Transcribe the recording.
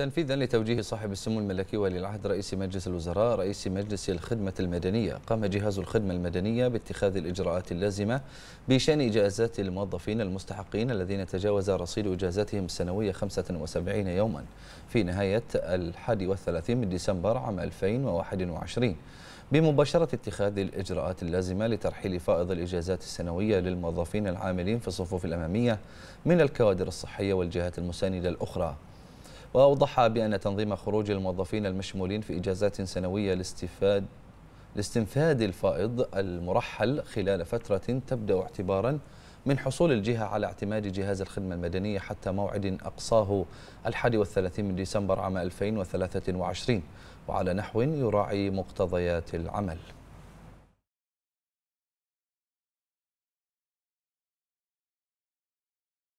تنفيذا لتوجيه صاحب السمو الملكي ولي العهد رئيس مجلس الوزراء رئيس مجلس الخدمة المدنية قام جهاز الخدمة المدنية باتخاذ الإجراءات اللازمة بشأن إجازات الموظفين المستحقين الذين تجاوز رصيد إجازاتهم السنوية 75 يوما في نهاية الحادي والثلاثين من ديسمبر عام 2021 بمباشرة اتخاذ الإجراءات اللازمة لترحيل فائض الإجازات السنوية للموظفين العاملين في الصفوف الأمامية من الكوادر الصحية والجهات المساندة الأخرى وأوضح بأن تنظيم خروج الموظفين المشمولين في إجازات سنوية لاستفاد لاستنفاد الفائض المرحل خلال فترة تبدأ اعتبارا من حصول الجهة على اعتماد جهاز الخدمة المدنية حتى موعد أقصاه 31 من ديسمبر عام 2023 وعلى نحو يراعي مقتضيات العمل